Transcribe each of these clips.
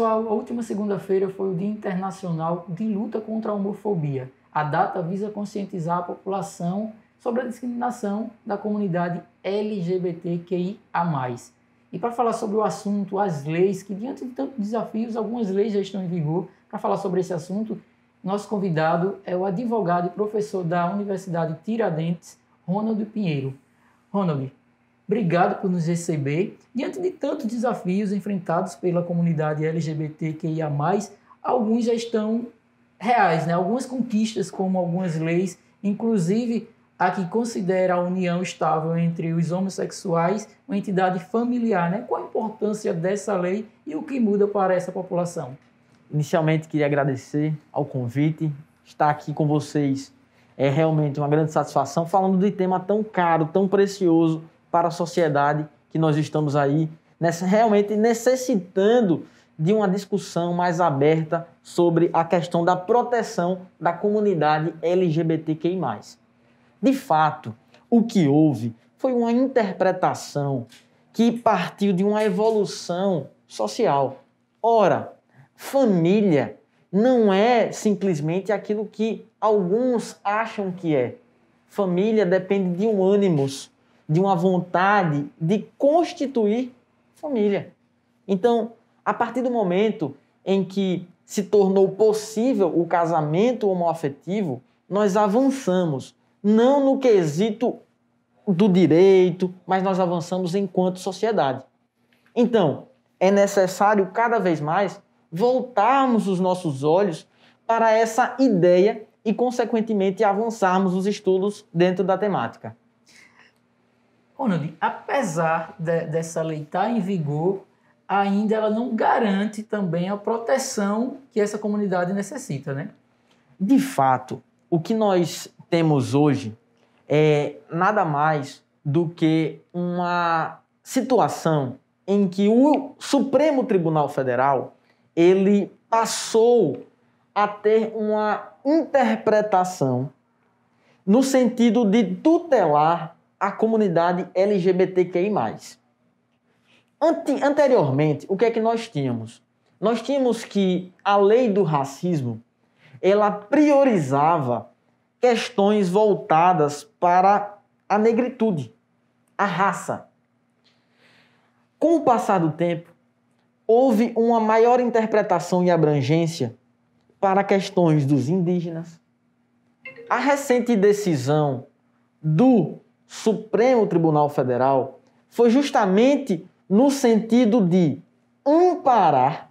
Pessoal, a última segunda-feira foi o Dia Internacional de Luta contra a Homofobia. A data visa conscientizar a população sobre a discriminação da comunidade LGBTQIA+. E para falar sobre o assunto, as leis, que diante de tantos desafios, algumas leis já estão em vigor. Para falar sobre esse assunto, nosso convidado é o advogado e professor da Universidade Tiradentes, Ronald Pinheiro. Ronald, Obrigado por nos receber. Diante de tantos desafios enfrentados pela comunidade LGBTQIA, alguns já estão reais, né? algumas conquistas, como algumas leis, inclusive a que considera a união estável entre os homossexuais uma entidade familiar. Né? Qual a importância dessa lei e o que muda para essa população? Inicialmente, queria agradecer ao convite. Estar aqui com vocês é realmente uma grande satisfação, falando de tema tão caro, tão precioso para a sociedade que nós estamos aí nessa, realmente necessitando de uma discussão mais aberta sobre a questão da proteção da comunidade LGBTQI+. De fato, o que houve foi uma interpretação que partiu de uma evolução social. Ora, família não é simplesmente aquilo que alguns acham que é. Família depende de um ânimos, de uma vontade de constituir família. Então, a partir do momento em que se tornou possível o casamento homoafetivo, nós avançamos, não no quesito do direito, mas nós avançamos enquanto sociedade. Então, é necessário cada vez mais voltarmos os nossos olhos para essa ideia e, consequentemente, avançarmos os estudos dentro da temática. Ronald, apesar de, dessa lei estar tá em vigor, ainda ela não garante também a proteção que essa comunidade necessita, né? De fato, o que nós temos hoje é nada mais do que uma situação em que o Supremo Tribunal Federal ele passou a ter uma interpretação no sentido de tutelar a comunidade LGBTQI. Ante, anteriormente, o que é que nós tínhamos? Nós tínhamos que a lei do racismo ela priorizava questões voltadas para a negritude, a raça. Com o passar do tempo, houve uma maior interpretação e abrangência para questões dos indígenas. A recente decisão do Supremo Tribunal Federal foi justamente no sentido de amparar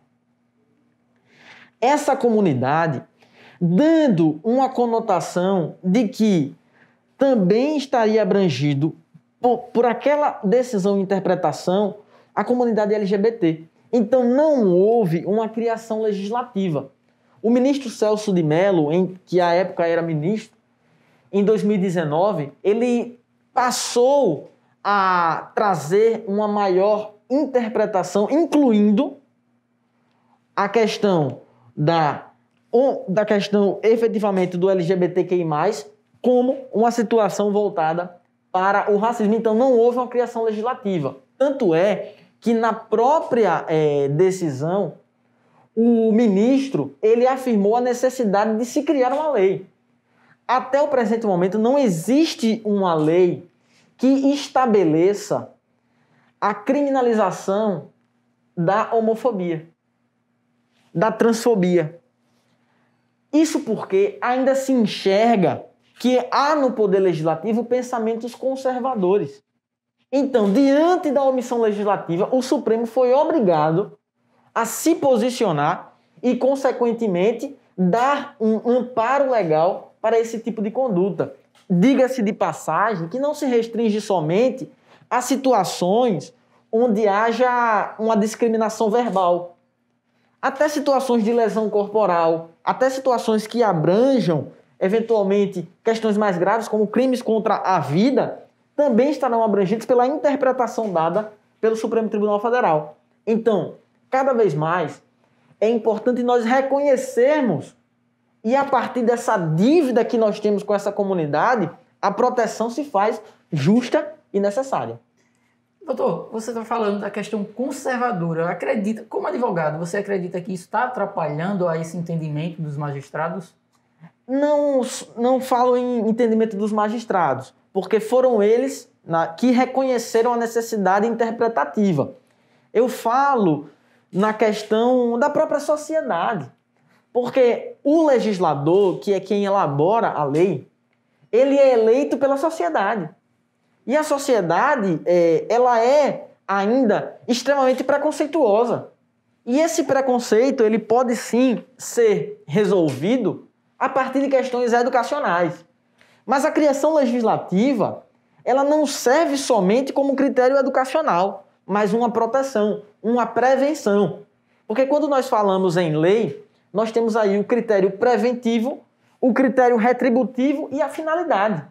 essa comunidade, dando uma conotação de que também estaria abrangido por, por aquela decisão de interpretação a comunidade LGBT. Então não houve uma criação legislativa. O ministro Celso de Mello, em que à época era ministro, em 2019, ele passou a trazer uma maior interpretação, incluindo a questão da, da questão efetivamente do LGBTQI, como uma situação voltada para o racismo. Então, não houve uma criação legislativa. Tanto é que na própria é, decisão, o ministro ele afirmou a necessidade de se criar uma lei. Até o presente momento, não existe uma lei que estabeleça a criminalização da homofobia, da transfobia. Isso porque ainda se enxerga que há no poder legislativo pensamentos conservadores. Então, diante da omissão legislativa, o Supremo foi obrigado a se posicionar e, consequentemente, dar um amparo legal para esse tipo de conduta diga-se de passagem, que não se restringe somente a situações onde haja uma discriminação verbal, até situações de lesão corporal, até situações que abranjam eventualmente questões mais graves, como crimes contra a vida, também estarão abrangidos pela interpretação dada pelo Supremo Tribunal Federal. Então, cada vez mais é importante nós reconhecermos e a partir dessa dívida que nós temos com essa comunidade, a proteção se faz justa e necessária. Doutor, você está falando da questão conservadora. Acredita, como advogado, você acredita que isso está atrapalhando a esse entendimento dos magistrados? Não, não falo em entendimento dos magistrados, porque foram eles na, que reconheceram a necessidade interpretativa. Eu falo na questão da própria sociedade. Porque o legislador, que é quem elabora a lei, ele é eleito pela sociedade. E a sociedade, é, ela é ainda extremamente preconceituosa. E esse preconceito, ele pode sim ser resolvido a partir de questões educacionais. Mas a criação legislativa, ela não serve somente como critério educacional, mas uma proteção, uma prevenção. Porque quando nós falamos em lei, nós temos aí o critério preventivo, o critério retributivo e a finalidade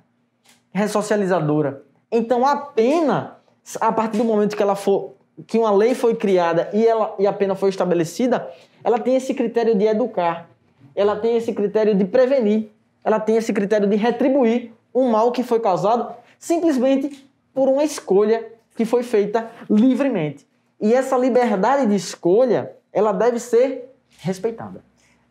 ressocializadora. Então a pena, a partir do momento que ela for que uma lei foi criada e, ela, e a pena foi estabelecida, ela tem esse critério de educar, ela tem esse critério de prevenir, ela tem esse critério de retribuir um mal que foi causado simplesmente por uma escolha que foi feita livremente. E essa liberdade de escolha, ela deve ser respeitada.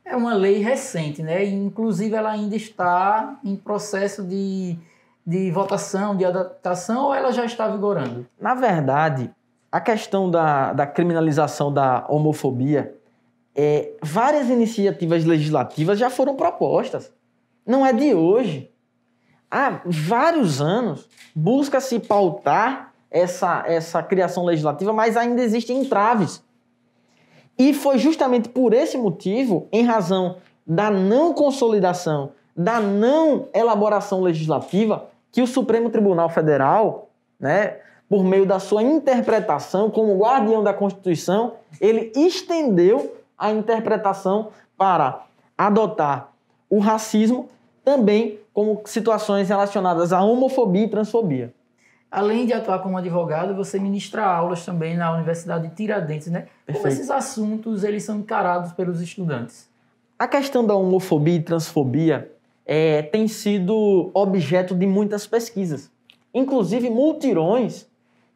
É uma lei recente, né? Inclusive, ela ainda está em processo de, de votação, de adaptação, ou ela já está vigorando? Na verdade, a questão da, da criminalização da homofobia, é, várias iniciativas legislativas já foram propostas. Não é de hoje. Há vários anos busca-se pautar essa, essa criação legislativa, mas ainda existem entraves. E foi justamente por esse motivo, em razão da não consolidação, da não elaboração legislativa, que o Supremo Tribunal Federal, né, por meio da sua interpretação como guardião da Constituição, ele estendeu a interpretação para adotar o racismo também como situações relacionadas à homofobia e transfobia além de atuar como advogado, você ministra aulas também na Universidade de Tiradentes, né? Perfeito. Como esses assuntos eles são encarados pelos estudantes? A questão da homofobia e transfobia é, tem sido objeto de muitas pesquisas, inclusive multirões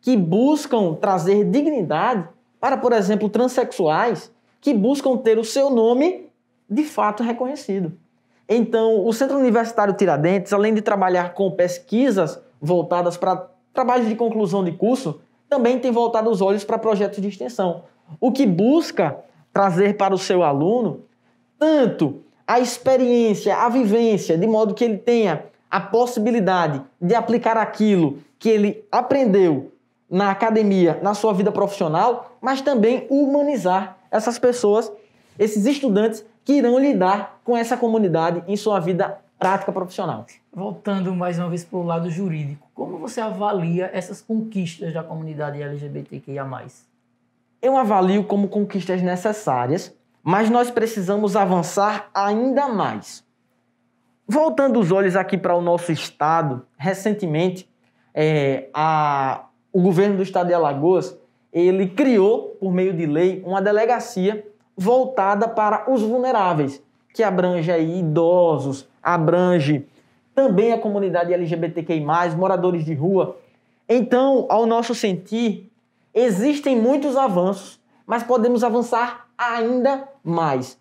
que buscam trazer dignidade para, por exemplo, transexuais que buscam ter o seu nome de fato reconhecido. Então, o Centro Universitário Tiradentes, além de trabalhar com pesquisas voltadas para Trabalhos de conclusão de curso também têm voltado os olhos para projetos de extensão, o que busca trazer para o seu aluno tanto a experiência, a vivência, de modo que ele tenha a possibilidade de aplicar aquilo que ele aprendeu na academia, na sua vida profissional, mas também humanizar essas pessoas, esses estudantes que irão lidar com essa comunidade em sua vida prática profissional. Voltando mais uma vez para o lado jurídico, como você avalia essas conquistas da comunidade LGBTQIA? Eu avalio como conquistas necessárias, mas nós precisamos avançar ainda mais. Voltando os olhos aqui para o nosso estado, recentemente é, a, o governo do estado de Alagoas ele criou, por meio de lei, uma delegacia voltada para os vulneráveis, que abrange aí idosos, abrange também a comunidade LGBTQI, moradores de rua. Então, ao nosso sentir, existem muitos avanços, mas podemos avançar ainda mais.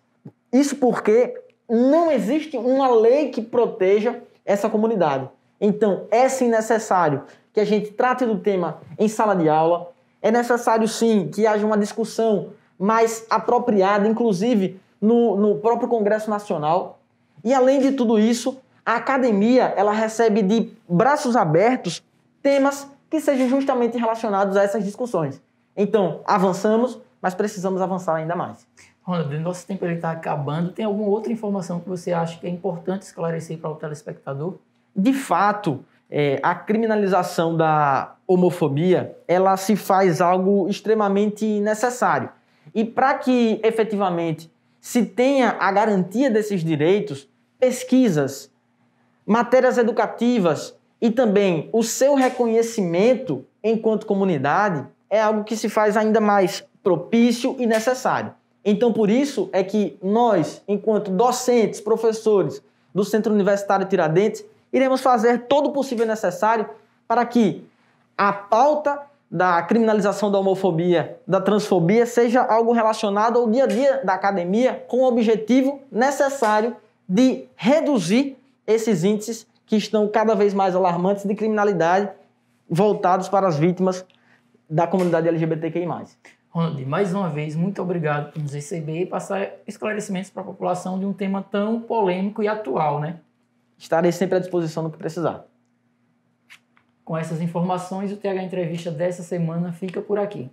Isso porque não existe uma lei que proteja essa comunidade. Então, é sim necessário que a gente trate do tema em sala de aula. É necessário sim que haja uma discussão mais apropriada, inclusive no, no próprio Congresso Nacional, e além de tudo isso, a academia ela recebe de braços abertos temas que sejam justamente relacionados a essas discussões. Então, avançamos, mas precisamos avançar ainda mais. Ronald, nosso tempo está acabando. Tem alguma outra informação que você acha que é importante esclarecer para o telespectador? De fato, é, a criminalização da homofobia ela se faz algo extremamente necessário. E para que efetivamente se tenha a garantia desses direitos, pesquisas, matérias educativas e também o seu reconhecimento enquanto comunidade é algo que se faz ainda mais propício e necessário. Então, por isso é que nós, enquanto docentes, professores do Centro Universitário Tiradentes, iremos fazer todo o possível necessário para que a pauta da criminalização da homofobia, da transfobia, seja algo relacionado ao dia a dia da academia com o objetivo necessário de reduzir esses índices que estão cada vez mais alarmantes de criminalidade voltados para as vítimas da comunidade LGBTQI+. Ronald, mais uma vez, muito obrigado por nos receber e passar esclarecimentos para a população de um tema tão polêmico e atual, né? Estarei sempre à disposição no que precisar. Com essas informações, o TH Entrevista dessa semana fica por aqui.